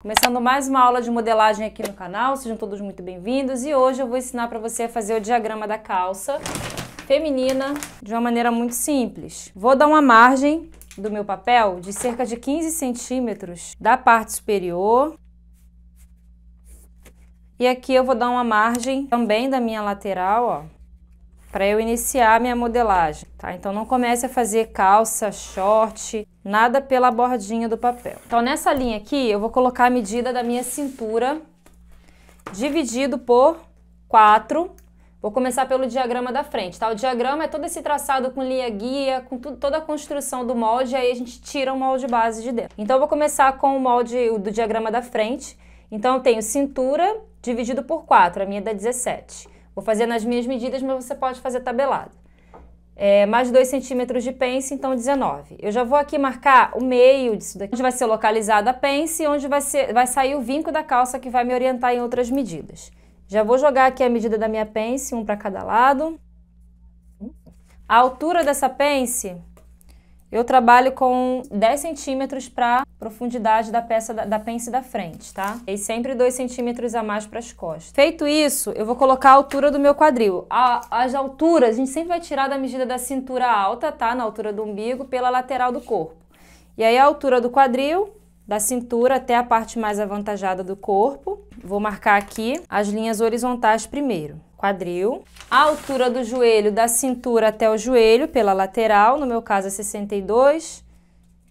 Começando mais uma aula de modelagem aqui no canal, sejam todos muito bem-vindos e hoje eu vou ensinar para você a fazer o diagrama da calça feminina de uma maneira muito simples. Vou dar uma margem do meu papel de cerca de 15 centímetros da parte superior e aqui eu vou dar uma margem também da minha lateral, ó, para eu iniciar minha modelagem, tá? Então não comece a fazer calça, short, nada pela bordinha do papel. Então nessa linha aqui eu vou colocar a medida da minha cintura dividido por 4. Vou começar pelo diagrama da frente, tá? O diagrama é todo esse traçado com linha guia, com tudo, toda a construção do molde, aí a gente tira o molde base de dentro. Então eu vou começar com o molde do diagrama da frente. Então eu tenho cintura dividido por 4, a minha é dá 17. Vou fazer nas minhas medidas, mas você pode fazer tabelado. É, mais 2 centímetros de pence, então 19. Eu já vou aqui marcar o meio disso daqui, onde vai ser localizada a pence e onde vai, ser, vai sair o vinco da calça que vai me orientar em outras medidas. Já vou jogar aqui a medida da minha pence, um para cada lado. A altura dessa pence, eu trabalho com 10 centímetros para profundidade da peça da, da pence da frente, tá? E sempre 2 centímetros a mais para as costas. Feito isso, eu vou colocar a altura do meu quadril. A, as alturas, a gente sempre vai tirar da medida da cintura alta, tá? Na altura do umbigo, pela lateral do corpo. E aí a altura do quadril, da cintura até a parte mais avantajada do corpo. Vou marcar aqui as linhas horizontais primeiro. Quadril. A altura do joelho, da cintura até o joelho, pela lateral, no meu caso é 62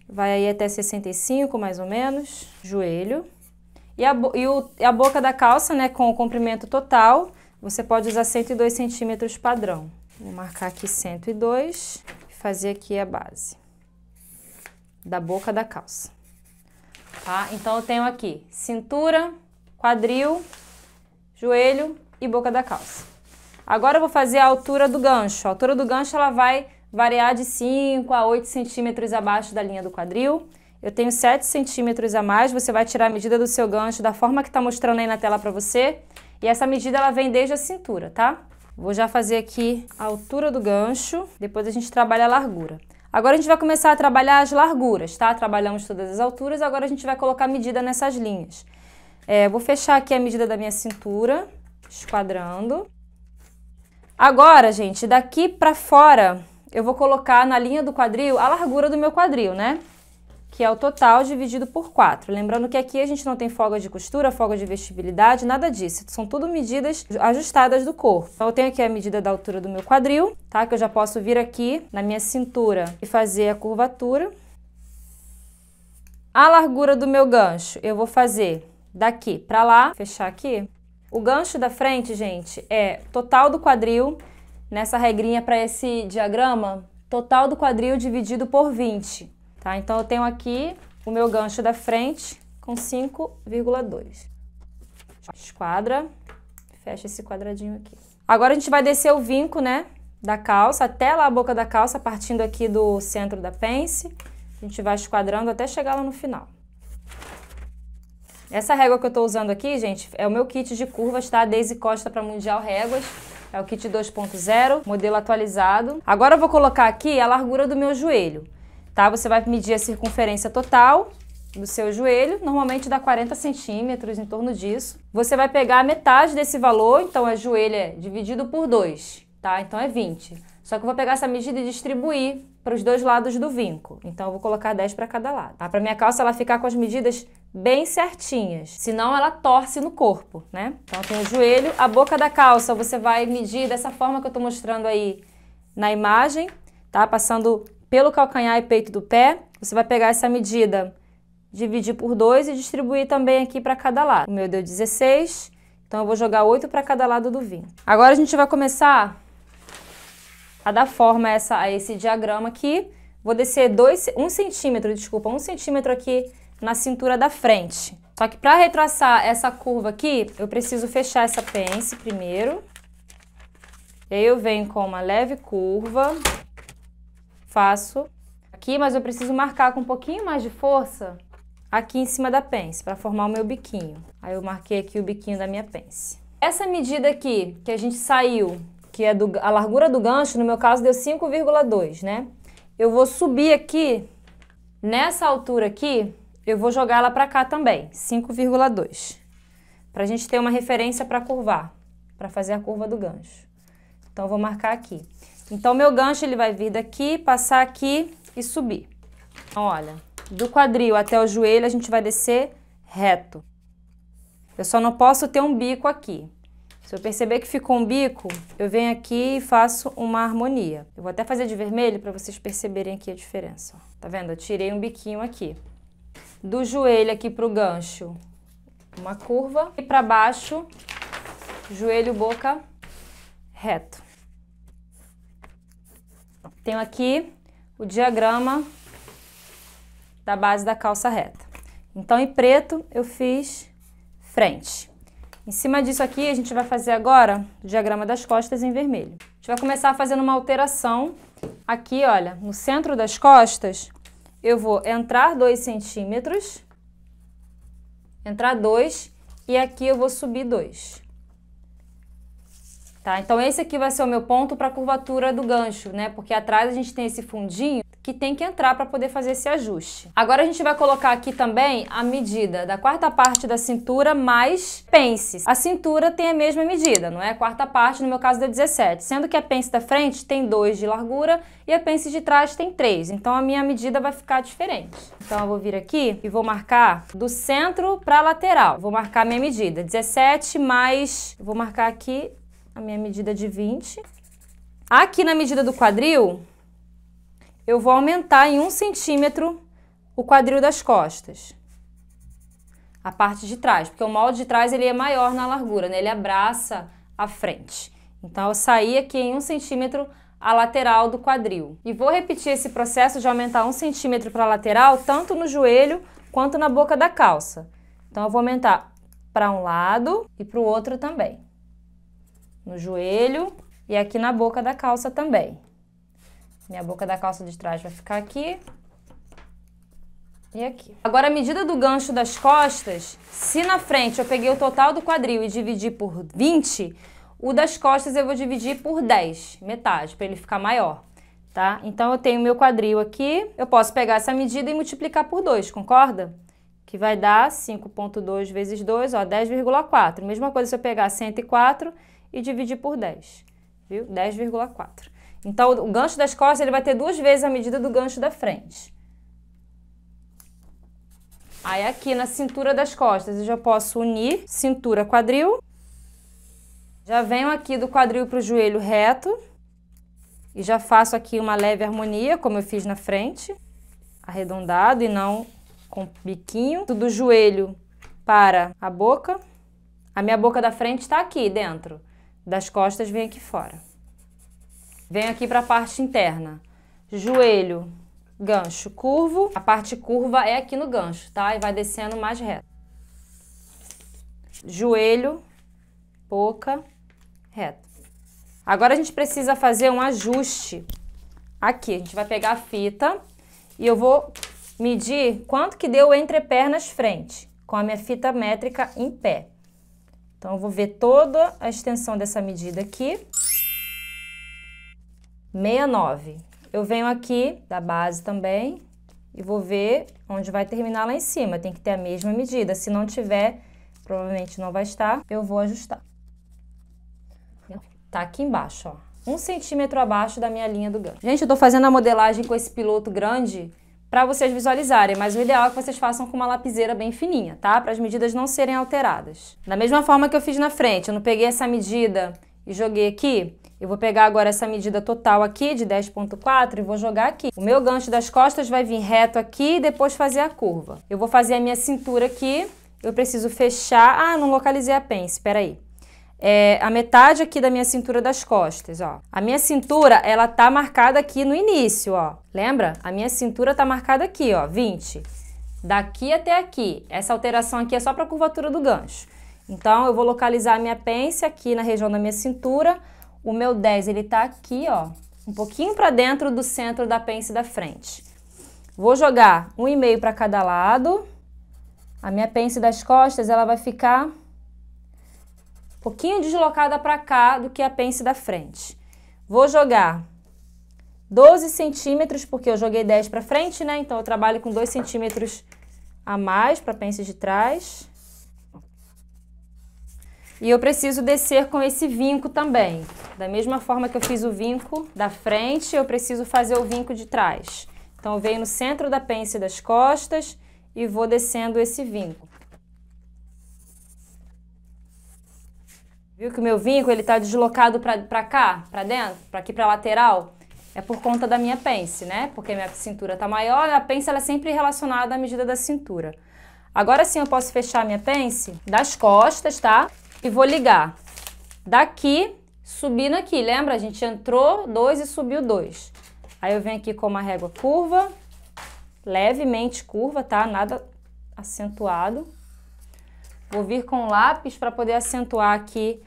vai aí até 65 mais ou menos, joelho. E a, e o, e a boca da calça, né, com o comprimento total, você pode usar 102 centímetros padrão. Vou marcar aqui 102 e fazer aqui a base da boca da calça. Tá? Então, eu tenho aqui cintura, quadril, joelho e boca da calça. Agora, eu vou fazer a altura do gancho. A altura do gancho, ela vai variar de 5 a 8 centímetros abaixo da linha do quadril. Eu tenho 7 centímetros a mais, você vai tirar a medida do seu gancho da forma que está mostrando aí na tela para você. E essa medida ela vem desde a cintura, tá? Vou já fazer aqui a altura do gancho, depois a gente trabalha a largura. Agora a gente vai começar a trabalhar as larguras, tá? Trabalhamos todas as alturas, agora a gente vai colocar a medida nessas linhas. É, vou fechar aqui a medida da minha cintura, esquadrando. Agora, gente, daqui para fora, eu vou colocar na linha do quadril a largura do meu quadril, né? Que é o total dividido por 4. Lembrando que aqui a gente não tem folga de costura, folga de vestibilidade, nada disso. São tudo medidas ajustadas do corpo. Então, eu tenho aqui a medida da altura do meu quadril, tá? Que eu já posso vir aqui na minha cintura e fazer a curvatura. A largura do meu gancho, eu vou fazer daqui para lá, fechar aqui. O gancho da frente, gente, é total do quadril nessa regrinha para esse diagrama, total do quadril dividido por 20, tá? Então eu tenho aqui o meu gancho da frente com 5,2. Esquadra, fecha esse quadradinho aqui. Agora a gente vai descer o vinco, né, da calça até lá a boca da calça, partindo aqui do centro da pence. A gente vai esquadrando até chegar lá no final. Essa régua que eu estou usando aqui, gente, é o meu kit de curvas, tá? Daisy Costa para Mundial Réguas. É o kit 2.0, modelo atualizado. Agora eu vou colocar aqui a largura do meu joelho, tá? Você vai medir a circunferência total do seu joelho, normalmente dá 40 centímetros, em torno disso. Você vai pegar metade desse valor, então é joelho é dividido por 2, tá? Então é 20. Só que eu vou pegar essa medida e distribuir para os dois lados do vinco. Então eu vou colocar 10 para cada lado. Tá? Para minha calça ela ficar com as medidas bem certinhas, senão ela torce no corpo, né? Então tem o joelho, a boca da calça você vai medir dessa forma que eu tô mostrando aí na imagem, tá? Passando pelo calcanhar e peito do pé, você vai pegar essa medida, dividir por dois e distribuir também aqui para cada lado. O meu deu 16, então eu vou jogar oito para cada lado do vinho. Agora a gente vai começar a dar forma a, essa, a esse diagrama aqui. Vou descer dois, um centímetro, desculpa, um centímetro aqui na cintura da frente. Só que para retraçar essa curva aqui, eu preciso fechar essa pence primeiro. E aí eu venho com uma leve curva, faço aqui, mas eu preciso marcar com um pouquinho mais de força aqui em cima da pence, para formar o meu biquinho. Aí eu marquei aqui o biquinho da minha pence. Essa medida aqui que a gente saiu, que é do, a largura do gancho, no meu caso deu 5,2, né? Eu vou subir aqui, nessa altura aqui, eu vou jogar ela para cá também, 5,2, para a gente ter uma referência para curvar, para fazer a curva do gancho. Então, eu vou marcar aqui. Então, meu gancho ele vai vir daqui, passar aqui e subir. olha, do quadril até o joelho, a gente vai descer reto. Eu só não posso ter um bico aqui. Se eu perceber que ficou um bico, eu venho aqui e faço uma harmonia. Eu vou até fazer de vermelho para vocês perceberem aqui a diferença. Tá vendo? Eu tirei um biquinho aqui do joelho aqui pro gancho, uma curva e para baixo, joelho, boca reto. Tenho aqui o diagrama da base da calça reta. Então, em preto, eu fiz frente. Em cima disso aqui, a gente vai fazer agora o diagrama das costas em vermelho. A gente vai começar fazendo uma alteração aqui, olha, no centro das costas, eu vou entrar 2 centímetros, entrar 2 e aqui eu vou subir 2. Tá? Então, esse aqui vai ser o meu ponto para a curvatura do gancho, né? Porque atrás a gente tem esse fundinho que tem que entrar para poder fazer esse ajuste. Agora a gente vai colocar aqui também a medida da quarta parte da cintura mais pence. A cintura tem a mesma medida, não é? A quarta parte, no meu caso, deu 17, sendo que a pence da frente tem 2 de largura e a pence de trás tem 3, então a minha medida vai ficar diferente. Então eu vou vir aqui e vou marcar do centro para a lateral. Vou marcar a minha medida, 17 mais... Vou marcar aqui a minha medida de 20. Aqui na medida do quadril, eu vou aumentar em um centímetro o quadril das costas. A parte de trás, porque o molde de trás ele é maior na largura, né? ele abraça a frente. Então, eu saí aqui em um centímetro a lateral do quadril. E vou repetir esse processo de aumentar um centímetro para a lateral, tanto no joelho quanto na boca da calça. Então, eu vou aumentar para um lado e para o outro também. No joelho e aqui na boca da calça também. Minha boca da calça de trás vai ficar aqui. E aqui. Agora, a medida do gancho das costas, se na frente eu peguei o total do quadril e dividi por 20, o das costas eu vou dividir por 10, metade, para ele ficar maior, tá? Então, eu tenho meu quadril aqui, eu posso pegar essa medida e multiplicar por 2, concorda? Que vai dar 5.2 vezes 2, ó, 10,4. Mesma coisa se eu pegar 104 e dividir por 10, viu? 10,4. Então, o gancho das costas ele vai ter duas vezes a medida do gancho da frente. Aí aqui na cintura das costas eu já posso unir cintura quadril. Já venho aqui do quadril para o joelho reto. E já faço aqui uma leve harmonia, como eu fiz na frente. Arredondado e não com biquinho. Do joelho para a boca. A minha boca da frente está aqui dentro. Das costas vem aqui fora. Venho aqui para a parte interna. Joelho, gancho curvo. A parte curva é aqui no gancho, tá? E vai descendo mais reto. Joelho, boca, reto. Agora a gente precisa fazer um ajuste aqui. A gente vai pegar a fita e eu vou medir quanto que deu entre pernas frente, com a minha fita métrica em pé. Então, eu vou ver toda a extensão dessa medida aqui. 69. Eu venho aqui da base também e vou ver onde vai terminar lá em cima. Tem que ter a mesma medida. Se não tiver, provavelmente não vai estar, eu vou ajustar. Tá aqui embaixo, ó. Um centímetro abaixo da minha linha do gancho. Gente, eu tô fazendo a modelagem com esse piloto grande para vocês visualizarem, mas o ideal é que vocês façam com uma lapiseira bem fininha, tá? Para as medidas não serem alteradas. Da mesma forma que eu fiz na frente, eu não peguei essa medida e joguei aqui, eu vou pegar agora essa medida total aqui de 10.4 e vou jogar aqui. O meu gancho das costas vai vir reto aqui e depois fazer a curva. Eu vou fazer a minha cintura aqui, eu preciso fechar... Ah, não localizei a pence, peraí. É a metade aqui da minha cintura das costas, ó. A minha cintura, ela tá marcada aqui no início, ó. Lembra? A minha cintura tá marcada aqui, ó, 20. Daqui até aqui. Essa alteração aqui é só para curvatura do gancho. Então, eu vou localizar a minha pence aqui na região da minha cintura o meu 10, ele tá aqui, ó, um pouquinho para dentro do centro da pence da frente. Vou jogar um e meio para cada lado. A minha pence das costas, ela vai ficar um pouquinho deslocada para cá do que a pence da frente. Vou jogar 12 centímetros, porque eu joguei 10 para frente, né? Então, eu trabalho com 2 centímetros a mais para a pence de trás. E eu preciso descer com esse vinco também. Da mesma forma que eu fiz o vinco da frente, eu preciso fazer o vinco de trás. Então, eu venho no centro da pence das costas e vou descendo esse vinco. Viu que o meu vinco ele está deslocado para cá, para dentro, para aqui, para lateral? É por conta da minha pence, né? Porque minha cintura está maior, a pence ela é sempre relacionada à medida da cintura. Agora sim eu posso fechar minha pence das costas, tá? e vou ligar daqui, subindo aqui. Lembra? A gente entrou 2 e subiu 2. Aí eu venho aqui com uma régua curva, levemente curva, tá? Nada acentuado. Vou vir com o lápis para poder acentuar aqui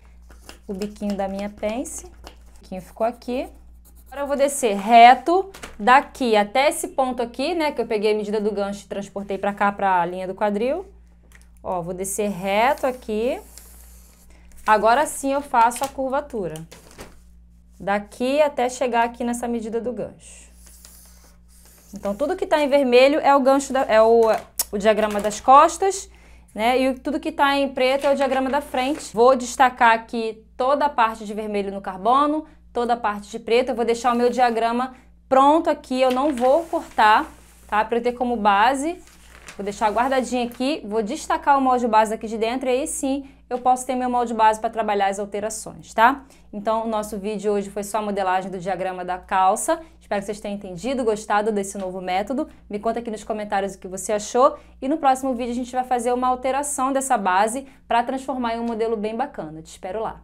o biquinho da minha pence. O biquinho ficou aqui. Agora eu vou descer reto daqui até esse ponto aqui, né? Que eu peguei a medida do gancho e transportei para cá, para a linha do quadril. Ó, vou descer reto aqui. Agora sim eu faço a curvatura. Daqui até chegar aqui nessa medida do gancho. Então, tudo que está em vermelho é o gancho, da, é o, o diagrama das costas, né? E tudo que está em preto é o diagrama da frente. Vou destacar aqui toda a parte de vermelho no carbono, toda a parte de preto. Eu vou deixar o meu diagrama pronto aqui, eu não vou cortar, tá? Para eu ter como base Vou deixar guardadinho aqui, vou destacar o molde base aqui de dentro e aí sim eu posso ter meu molde base para trabalhar as alterações, tá? Então, o nosso vídeo hoje foi só a modelagem do diagrama da calça. Espero que vocês tenham entendido, gostado desse novo método. Me conta aqui nos comentários o que você achou. E no próximo vídeo a gente vai fazer uma alteração dessa base para transformar em um modelo bem bacana. Te espero lá.